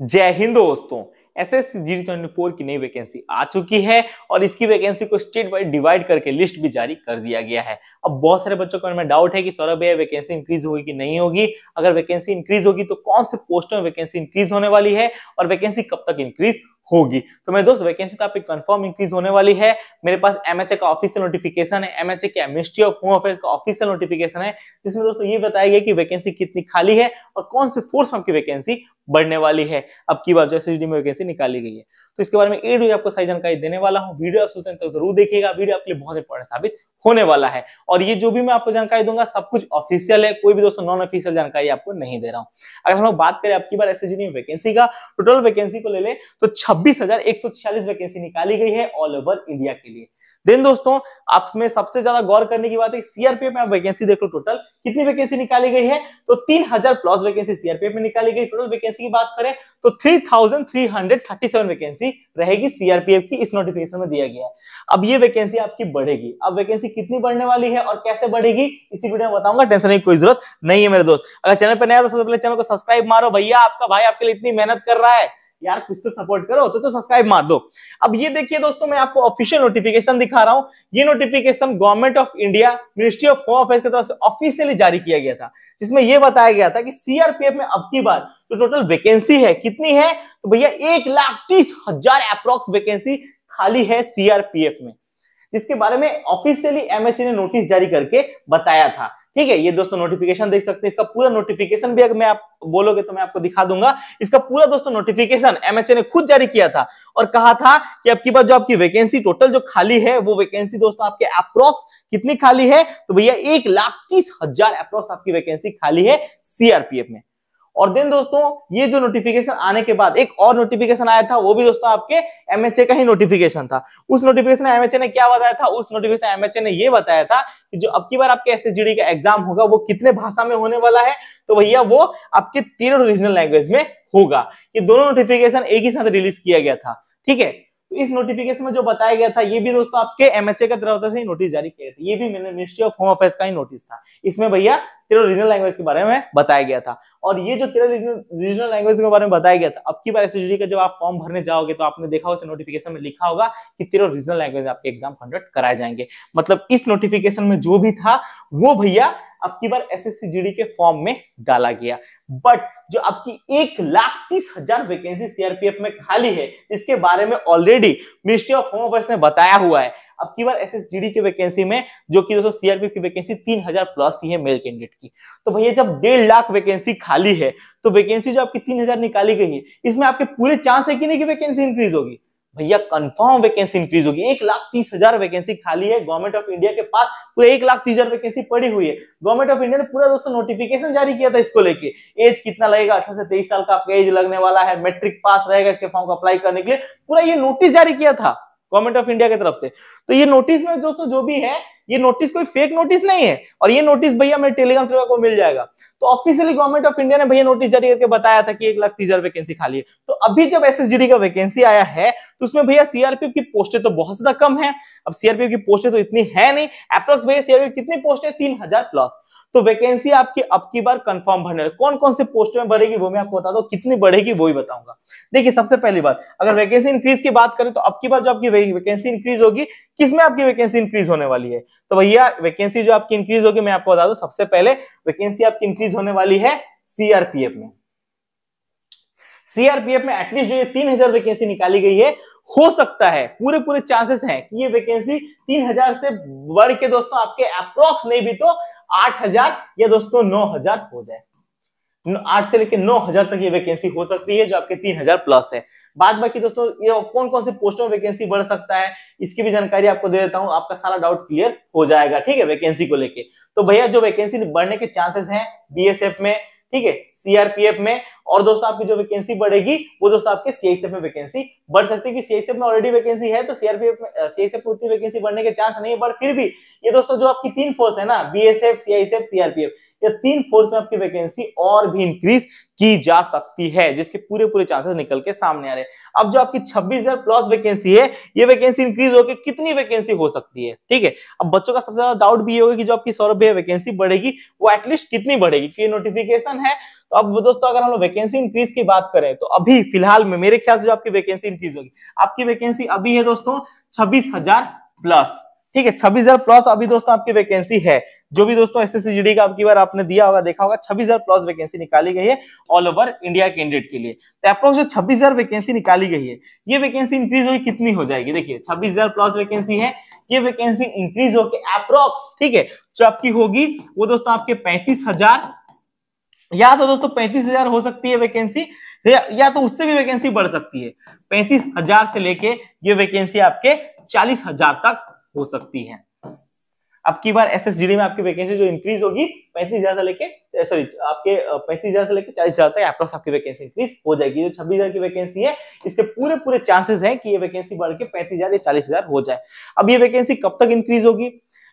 जय हिंद दोस्तों S S G twenty four की नई वैकेंसी आ चुकी है और इसकी वैकेंसी को स्टेट वाइज डिवाइड करके लिस्ट भी जारी कर दिया गया है अब बहुत सारे बच्चों का में डाउट है कि सौरभ भैया वैकेंसी इंक्रीज होगी कि नहीं होगी अगर वैकेंसी इंक्रीज होगी तो कौन से पोस्टों में वैकेंसी इंक्रीज होने वाली है और वैकेंसी कब तक इंक्रीज होगी तो मेरे दोस्त वैकेंसी तो आपकी कंफर्म इंक्रीज होने वाली है मेरे पास एमएचए का ऑफिशियल नोटिफिकेशन है एमएचए के मिनिस्ट्री ऑफ होम अफेयर्स का ऑफिशियल नोटिफिकेशन है जिसमें दोस्तों ये बताया गया कि वैकेंसी कितनी खाली है और कौन से फोर्स में आपकी वैकेंसी बढ़ने वाली है अब की बार जैसे में वैकेंसी निकाली गई है तो इसके बारे में ए टू आपको सही जानकारी देने वाला हूँ वीडियो आप सोचते तो जरूर देखिएगा वीडियो आपके लिए बहुत इंपॉर्टेंट साबित होने वाला है और ये जो भी मैं आपको जानकारी दूंगा सब कुछ ऑफिशियल है कोई भी दोस्तों नॉन ऑफिशियल जानकारी आपको नहीं दे रहा हूँ अगर हम लोग बात करें आपकी बार एस में वैकेंसी का टोटल वैकेंसी को ले ले तो छब्बीस वैकेंसी निकाली गई है ऑल ओवर इंडिया के लिए देन दोस्तों आप में सबसे ज्यादा गौर करने की बात है सीआरपीएफ में आप वैकेंसी देख लो टोटल कितनी वैकेंसी निकाली गई है तो 3000 प्लस वैकेंसी सीआरपीएफ में निकाली गई टोटल वैकेंसी की बात करें तो 3337 वैकेंसी रहेगी सीआरपीएफ की इस नोटिफिकेशन में दिया गया है अब ये वैकेंसी आपकी बढ़ेगी अब वैकेंसी कितनी बढ़ने वाली है और कैसे बढ़ेगी इसी वीडियो में बताऊंगा टेंशन की कोई जरूरत नहीं है मेरे दोस्त अगर चैनल पर नया तो सबसे पहले चैनल को सब्सक्राइब मारो भैया आपका भाई आपके लिए इतनी मेहनत कर रहा है यार कुछ तो सपोर्ट करो तो, तो सब्सक्राइब मार दो अब ये देखिए दोस्तों मैं आपको ऑफिशियल नोटिफिकेशन दिखा रहा हूँ ये notification government of India ministry of home affair की तरफ से ऑफिशियली जारी किया गया था जिसमें यह बताया गया था कि सीआरपीएफ में अब की बार जो तो टोटल वैकेंसी है कितनी है तो भैया एक लाख तीस हजार अप्रोक्स वैकेंसी खाली है सीआरपीएफ में जिसके बारे में ऑफिशियली एमएचए ने नोटिस जारी करके बताया था ठीक है ये दोस्तों नोटिफिकेशन देख सकते हैं इसका पूरा नोटिफिकेशन भी अगर मैं आप बोलोगे तो मैं आपको दिखा दूंगा इसका पूरा दोस्तों नोटिफिकेशन एमएचए ने खुद जारी किया था और कहा था कि आपकी बात जो आपकी वैकेंसी टोटल जो खाली है वो वैकेंसी दोस्तों आपके अप्रोक्स कितनी खाली है तो भैया एक लाख तीस हजार अप्रोक्स आपकी वैकेंसी खाली है सीआरपीएफ में और देन दोस्तों ये जो नोटिफिकेशन आने के बाद एक और नोटिफिकेशन आया था वो भी दोस्तों आपके एमएचए का ही नोटिफिकेशन था उस नोटिफिकेशन एमएचए ने क्या बताया था उस नोटिफिकेशन एमएचए ने ये बताया था कि जो अब की बार आपके एसएसजीडी का एग्जाम होगा वो कितने भाषा में होने वाला है तो भैया वो आपके तीनों रीजनल लैंग्वेज में होगा ये दोनों नोटिफिकेशन एक ही साथ रिलीज किया गया था ठीक है तो इस नोटिफिकेशन में जो बताया गया था ये भी दोस्तों आपके एमएचए का तरफ से नोटिस जारी किया था ये भी मिनिस्ट्री ऑफ होम अफेयर्स का ही नोटिस था इसमें भैया तेरह रीजनल लैंग्वेज के बारे में बताया गया था और ये जो तेरह रीजनल लैंग्वेज के बारे में बताया गया था अब की बार एसएससी का जब आप फॉर्म भरने जाओगे तो आपने देखा उसे नोटिफिकेशन में लिखा होगा कि तेरह रीजनल लैंग्वेज आपके एग्जाम कंडक्ट कराए जाएंगे मतलब इस नोटिफिकेशन में जो भी था वो भैया अब की बार एसएससी जीडी के फॉर्म में डाला गया बट जो आपकी एक लाख तीस हजार वैकेंसी सीआरपीएफ में खाली है इसके बारे में already ministry of home affairs ने बताया हुआ है अब की बार एसएसजीडी की वैकेंसी में जो कि दोस्तों सीआरपी की वैकेंसी 3000 प्लस ही है मेल कैंडिडेट की तो भैया जब डेढ़ लाख वैकेंसी खाली है तो वैकेंसी जो आपकी 3000 निकाली गई है इसमें आपके पूरे चांस है कि नहीं कि वैकेंसी इंक्रीज होगी भैया कंफर्म वैकेंसी इंक्रीज होगी एक लाख तीस हजार वैकेंसी खाली है गवर्नमेंट ऑफ इंडिया के पास पूरे एक लाख तीस हजार वैकेंसी पड़ी हुई है गवर्नमेंट ऑफ इंडिया ने पूरा दोस्तों नोटिफिकेशन जारी किया था इसको लेके एज कितना लगेगा अठारह से तेईस साल का आपका एज लगने वाला है मेट्रिक पास रहेगा इसके फॉर्म को अप्लाई करने के लिए पूरा ये नोटिस जारी किया था गवर्नमेंट ऑफ इंडिया की तरफ से तो ये नोटिस में दोस्तों जो भी है ये नोटिस कोई फेक नोटिस नहीं है और ये नोटिस भैया मेरे टेलीग्राम सेवा को मिल जाएगा तो ऑफिशियली गवर्नमेंट ऑफ इंडिया ने भैया नोटिस जारी करके बताया था कि एक लाख तीस हजार वैकेंसी खाली है तो अभी जब एस का वैकेंसी आया है तो उसमें भैया सीआरपीएफ की पोस्टें तो बहुत ज्यादा कम है अब सीआरपीएफ की पोस्टें तो इतनी है नहीं अप्रोक्स भैया सीआरपीएफ कितनी पोस्ट है तीन प्लस तो वैकेंसी आपकी अब की बार कंफर्म भरने कौन कौन से पोस्ट में बढ़ेगी वो मैं आपको बता दो कितनी बढ़ेगी वो ही बताऊंगा देखिए सबसे पहली बात अगर वैकेंसी इंक्रीज की बात करें तो अब की बार जो आपकी वैकेंसी इंक्रीज होगी किसमें आपकी वैकेंसी इंक्रीज होने वाली है तो भैया वैकेंसी जो आपकी इंक्रीज होगी मैं आपको बता दू सबसे पहले वैकेंसी आपकी इंक्रीज होने वाली है सीआरपीएफ में सीआरपीएफ में एटलीस्ट जो ये तीन हजार वैकेंसी निकाली गई है हो सकता है पूरे पूरे चांसेस हैं कि ये वैकेंसी तीन हजार से बढ़ के दोस्तों आपके अप्रोक्स नहीं भी तो आठ हजार या दोस्तों नौ हजार हो जाए आठ से लेकर नौ हजार तक ये वैकेंसी हो सकती है जो आपके तीन हजार प्लस है बाद बाकी दोस्तों ये कौन कौन से पोस्टों में वैकेंसी बढ़ सकता है इसकी भी जानकारी आपको दे देता हूँ आपका सारा डाउट क्लियर हो जाएगा ठीक है वैकेंसी को लेके तो भैया जो वैकेंसी बढ़ने के चांसेस हैं बीएसएफ में ठीक है सीआरपीएफ में और दोस्तों आपकी जो वैकेंसी बढ़ेगी वो दोस्तों आपके सीआईसीएफ में वैकेंसी बढ़ सकती है सीआईसीएफ में ऑलरेडी वैकेंसी है तो सीआरपीएफ में सीआईसीएफ में उतनी वैकेंसी बढ़ने के चांस नहीं है पर फिर भी ये दोस्तों जो आपकी तीन फोर्स है ना बीएसएफ सीआईसीएफ सीआरपीएफ या तीन फोर्स में आपकी वैकेंसी और भी इंक्रीज की जा सकती है जिसके पूरे पूरे चांसेस निकल के सामने आ रहे हैं अब जो आपकी 26000 प्लस वैकेंसी है ये वैकेंसी इंक्रीज होकर कितनी वैकेंसी हो सकती है ठीक है अब बच्चों का सबसे ज्यादा डाउट भी ये होगा कि जो आपकी सौ रुपये वैकेंसी बढ़ेगी वो एटलीस्ट कितनी बढ़ेगी क्योंकि नोटिफिकेशन है तो अब दोस्तों अगर हम लोग वैकेंसी इंक्रीज की बात करें तो अभी फिलहाल में मेरे ख्याल से जो आपकी वैकेंसी इंक्रीज होगी आपकी वैकेंसी अभी है दोस्तों छब्बीस प्लस ठीक है छब्बीस प्लस अभी दोस्तों आपकी वैकेंसी है जो भी दोस्तों एस एस का आपकी बार आपने दिया होगा देखा होगा 26000 प्लस वैकेंसी निकाली गई है ऑल ओवर इंडिया कैंडिडेट के लिए तो अप्रोक्स जो 26000 वैकेंसी निकाली गई है ये वैकेंसी इंक्रीज हुई कितनी हो जाएगी देखिए 26000 प्लस वैकेंसी है ये वैकेंसी इंक्रीज होकर अप्रोक्स ठीक है जो आपकी होगी वो दोस्तों आपके पैंतीस या तो दोस्तों पैंतीस हो सकती है वैकेंसी या तो उससे भी वैकेंसी बढ़ सकती है पैंतीस से लेके ये वैकेंसी आपके चालीस तक हो सकती है अब की बार एस में आपकी वैकेंसी जो इंक्रीज होगी पैंतीस हजार से लेके सॉरी आपके पैंतीस हजार से लेके चालीस हजार तक अप्रॉक्स आपकी वैकेंसी इंक्रीज हो जाएगी जो छब्बीस हजार की वैकेंसी है इसके पूरे पूरे चांसेस हैं कि ये वैकेंसी बढ़ के पैंतीस हजार या चालीस हजार हो जाए अब ये वैकेंसी कब तक इंक्रीज होगी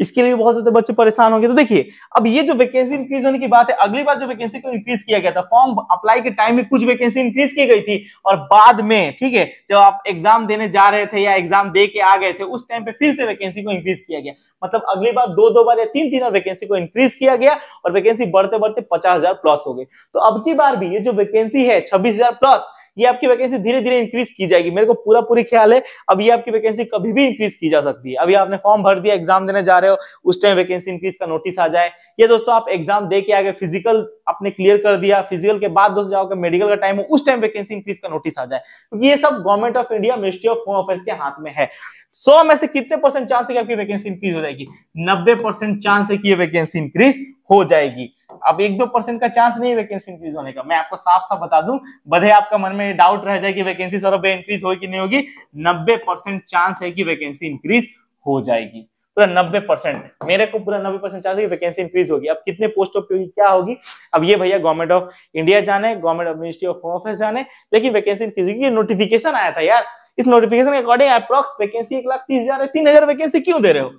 इसके लिए बहुत ज्यादा तो बच्चे परेशान होंगे तो देखिए अब ये जो वैकेंसी इंक्रीज होने की बात है अगली बार जो वैकेंसी को इंक्रीज किया गया था फॉर्म अप्लाई के टाइम में कुछ वैकेंसी इंक्रीज की गई थी और बाद में ठीक है जब आप एग्जाम देने जा रहे थे या एग्जाम दे के आ गए थे उस टाइम पे फिर से वैकेंसी को इंक्रीज किया गया मतलब अगली बार दो दो बार या तीन तीन और वैकेंसी को इंक्रीज किया गया और वैकेंसी बढ़ते बढ़ते पचास प्लस हो गई तो अब की बार भी ये जो वैकेंसी है छब्बीस प्लस ये आपकी वैकेंसी धीरे धीरे इंक्रीज की जाएगी मेरे को पूरा पूरी ख्याल है अब ये आपकी वैकेंसी कभी भी इंक्रीज की जा सकती है अभी आपने फॉर्म भर दिया एग्जाम देने जा रहे हो उस टाइम वैकेंसी इंक्रीज का नोटिस आ जाए ये दोस्तों आप एग्जाम दे के आगे फिजिकल आपने क्लियर कर दिया फिजिकल के बाद दोस्तों जाओगे मेडिकल का टाइम हो उस टाइम वैकेंसी इंक्रीज का नोटिस आ जाए क्योंकि तो ये सब government of India ministry of home affair के हाथ में है सौ में से कितने परसेंट चांस है कि आपकी वैकेंसी इंक्रीज हो जाएगी नब्बे परसेंट चांस है कि ये वैकेंसी इंक्रीज हो जाएगी अब एक दो परसेंट का चांस नहीं है वैकेंसी इंक्रीज होने का मैं आपको साफ साफ बता दूं बधे आपका मन में डाउट रह जाए कि वैकेंसी सौ रुपए इंक्रीज होगी कि नहीं होगी नब्बे परसेंट चांस है कि वैकेंसी इंक्रीज हो जाएगी पूरा नब्बे परसेंट मेरे को पूरा नब्बे परसेंट चांस है कि वैकेंसी इंक्रीज होगी अब कितने पोस्टों पर क्या होगी अब ये भैया गवर्नमेंट ऑफ इंडिया जाने government of ministry of home affair जाने लेकिन वैकेंसी इंक्रीज होगी नोटिफिकेशन आया था यार इस नोटिफिकेशन के अकॉर्डिंग अप्रोक्स वैकेंसी एक लाख तीस हजार है तीन हजार वैकेंसी क्यों दे रहे हो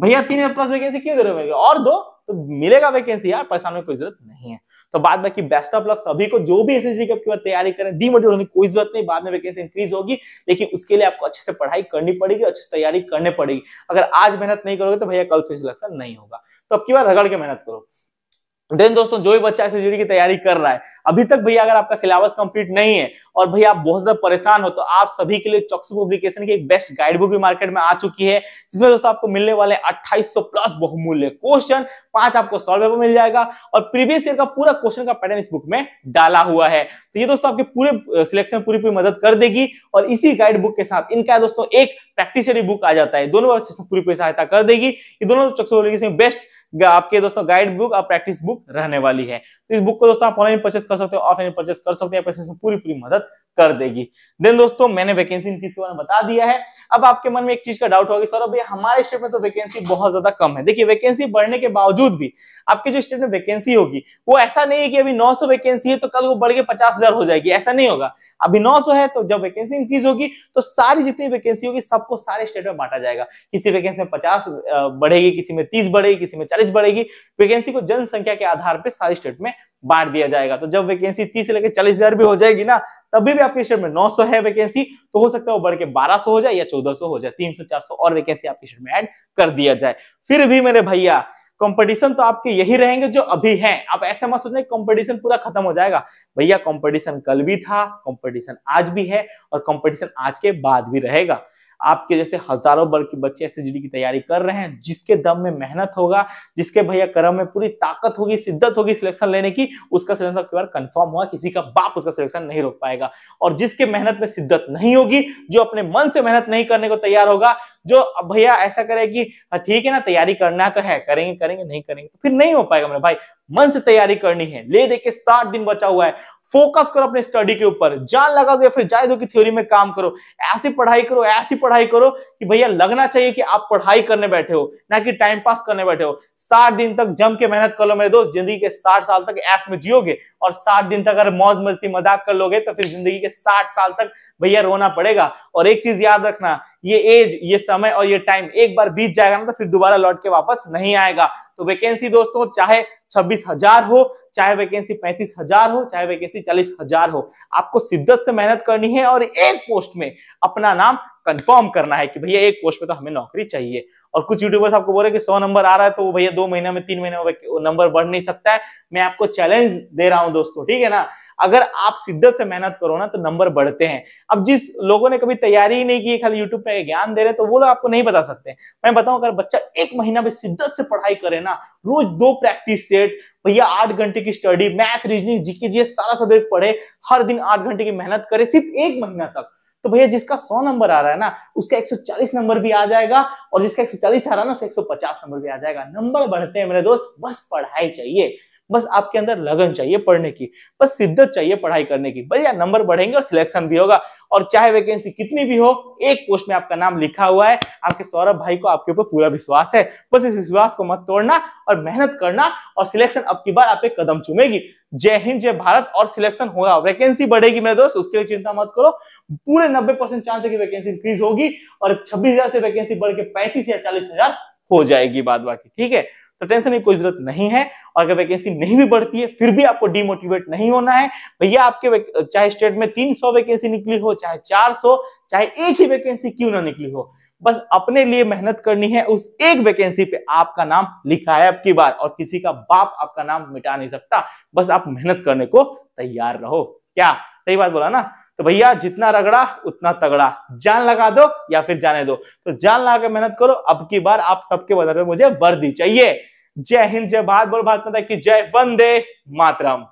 भैया तीन प्लस वैकेंसी क्यों दे रहे हो और दो तो मिलेगा वैकेंसी यार परेशान होने कोई जरूरत नहीं है तो बाद बाकी बेस्ट ऑफ लक सभी को जो भी एसएससी कप की तैयारी करें डीमोटिवेट होने कोई जरूरत नहीं बाद में वैकेंसी इंक्रीज होगी लेकिन उसके लिए आपको अच्छे से पढ़ाई करनी पड़ेगी अच्छे से तैयारी करनी पड़ेगी अगर आज मेहनत नहीं करोगे तो भैया कल फिर सिलेक्शन नहीं होगा तो अब की बार रगड़ के मेहनत करो देन दोस्तों जो भी बच्चा एस की तैयारी कर रहा है अभी तक भैया अगर आपका सिलेबस कंप्लीट नहीं है और भैया आप बहुत ज्यादा परेशान हो तो आप सभी के लिए चौकसू पब्लिकेशन की एक बेस्ट गाइड बुक भी मार्केट में आ चुकी है जिसमें दोस्तों आपको मिलने वाले 2800 प्लस बहुमूल्य क्वेश्चन पांच आपको सॉल्व पेपर मिल जाएगा और प्रीवियस ईयर का पूरा क्वेश्चन का पैटर्न इस बुक में डाला हुआ है तो ये दोस्तों आपके पूरे सिलेक्शन में पूरी पूरी मदद कर देगी और इसी गाइड बुक के साथ इनका दोस्तों एक प्रैक्टिस बुक आ जाता है दोनों पूरी पूरी सहायता कर देगी ये दोनों चौकस पब्लिकेशन बेस्ट आपके दोस्तों गाइड बुक और प्रैक्टिस बुक रहने वाली है तो इस बुक को दोस्तों आप ऑनलाइन परचेस कर सकते हो ऑफलाइन परचेस कर सकते हैं पूरी पूरी मदद कर देगी देन दोस्तों मैंने वैकेंसी इनक्रीज के बारे में बता दिया है अब आपके मन में एक चीज का डाउट होगा सौरभ भैया हमारे स्टेट में तो वैकेंसी बहुत ज्यादा कम है देखिए वैकेंसी बढ़ने के बावजूद भी आपके जो स्टेट में वैकेंसी होगी वो ऐसा नहीं है कि अभी 900 वैकेंसी है तो कल वो बढ़ के पचास हजार हो जाएगी ऐसा नहीं होगा अभी 900 है तो जब वैकेंसी इंक्रीज होगी तो सारी जितनी वैकेंसी होगी सबको सारे स्टेट में बांटा जाएगा किसी वैकेंसी में पचास बढ़ेगी किसी में तीस बढ़ेगी किसी में चालीस बढ़ेगी वैकेंसी को जनसंख्या के आधार पर सारे स्टेट में बांट दिया जाएगा तो जब वैकेंसी तीस से लेकर चालीस हजार भी हो जाएगी ना तभी भी आपके शेयर में 900 है वैकेंसी तो हो सकता है वो बढ़ के 1200 हो जाए या 1400 हो जाए 300 400 और वैकेंसी आपके शेयर में ऐड कर दिया जाए फिर भी मेरे भैया कंपटीशन तो आपके यही रहेंगे जो अभी हैं आप ऐसे मत सोचना कंपटीशन पूरा खत्म हो जाएगा भैया कंपटीशन कल भी था कंपटीशन आज भी है और कंपटीशन आज के बाद भी रहेगा आपके जैसे हजारों वर्ग के बच्चे एस की तैयारी कर रहे हैं जिसके दम में मेहनत होगा जिसके भैया कर्म में पूरी ताकत होगी शिद्दत होगी सिलेक्शन लेने की उसका सिलेक्शन कई बार कंफर्म हुआ किसी का बाप उसका सिलेक्शन नहीं रोक पाएगा और जिसके मेहनत में शिद्दत नहीं होगी जो अपने मन से मेहनत नहीं करने को तैयार होगा जो भैया ऐसा करे कि हाँ, ठीक है ना तैयारी करना तो है करेंगे करेंगे नहीं करेंगे तो फिर नहीं हो पाएगा मेरे भाई मन से तैयारी करनी है ले देखे साठ दिन बचा हुआ है फोकस करो अपने स्टडी के ऊपर जान दो फिर जाए दो कि थ्योरी में काम करो ऐसी पढ़ाई करो ऐसी पढ़ाई करो कि भैया लगना चाहिए कि आप पढ़ाई करने बैठे हो ना कि टाइम पास करने बैठे हो साठ दिन तक जम के मेहनत कर लो मेरे दोस्त जिंदगी के साठ साल तक ऐस में जियोगे और साठ दिन तक अगर मौज मस्ती मजाक कर लोगे तो फिर जिंदगी के साठ साल तक भैया रोना पड़ेगा और एक चीज याद रखना ये एज ये समय और ये टाइम एक बार बीत जाएगा ना तो फिर दोबारा लौट के वापस नहीं आएगा तो वैकेंसी दोस्तों चाहे छब्बीस हजार हो चाहे वैकेंसी पैंतीस हजार हो चाहे वैकेंसी चालीस हजार हो आपको शिद्दत से मेहनत करनी है और एक पोस्ट में अपना नाम कंफर्म करना है कि भैया एक पोस्ट में तो हमें नौकरी चाहिए और कुछ यूट्यूबर्स आपको बोल रहे कि सौ नंबर आ रहा है तो भैया दो महीने में तीन महीने में नंबर बढ़ नहीं सकता है मैं आपको चैलेंज दे रहा हूं दोस्तों ठीक है ना अगर आप शिद्दत से मेहनत करो ना तो नंबर बढ़ते हैं अब जिस लोगों ने कभी तैयारी ही नहीं की खाली यूट्यूब पे ज्ञान दे रहे तो वो लोग आपको नहीं बता सकते मैं बताऊं अगर बच्चा एक महीना भी शिद्दत से पढ़ाई करे ना रोज दो प्रैक्टिस सेट भैया आठ घंटे की स्टडी मैथ रीजनिंग जीके जी सारा सब्जेक्ट पढ़े हर दिन आठ घंटे की मेहनत करे सिर्फ एक महीना तक तो भैया जिसका 100 नंबर आ रहा है ना उसका 140 नंबर भी आ जाएगा और जिसका 140 आ रहा है ना उसका 150 नंबर भी आ जाएगा नंबर बढ़ते हैं मेरे दोस्त बस पढ़ाई चाहिए बस आपके अंदर लगन चाहिए पढ़ने की बस शिद्दत चाहिए पढ़ाई करने की भैया नंबर बढ़ेंगे और सिलेक्शन भी होगा और चाहे वैकेंसी कितनी भी हो एक पोस्ट में आपका नाम लिखा हुआ है आपके सौरभ भाई को आपके ऊपर पूरा विश्वास है बस इस विश्वास को मत तोड़ना और मेहनत करना और सिलेक्शन अब की बार आप एक कदम चुमेगी जय हिंद जय भारत और सिलेक्शन हो रहा वैकेंसी बढ़ेगी मेरे दोस्त उसके लिए चिंता मत करो पूरे नब्बे परसेंट चांस है कि वैकेंसी इंक्रीज होगी और छब्बीस हजार से वैकेंसी बढ़ के पैंतीस या चालीस हजार हो जाएगी बाद बाकी ठीक है तो टेंशन की कोई जरूरत नहीं है और अगर वैकेंसी नहीं भी बढ़ती है फिर भी आपको डिमोटिवेट नहीं होना है भैया आपके चाहे स्टेट में 300 वैकेंसी निकली हो चाहे 400 चाहे एक ही वैकेंसी क्यों ना निकली हो बस अपने लिए मेहनत करनी है उस एक वैकेंसी पे आपका नाम लिखा है अब की बार और किसी का बाप आपका नाम मिटा नहीं सकता बस आप मेहनत करने को तैयार रहो क्या सही बात बोला ना तो भैया जितना रगड़ा उतना तगड़ा जान लगा दो या फिर जाने दो तो जान लगा के मेहनत करो अब की बार आप सबके बदल में मुझे वर्दी चाहिए जय हिंद जय भारत बोल भारत माता की जय वंदे मातरम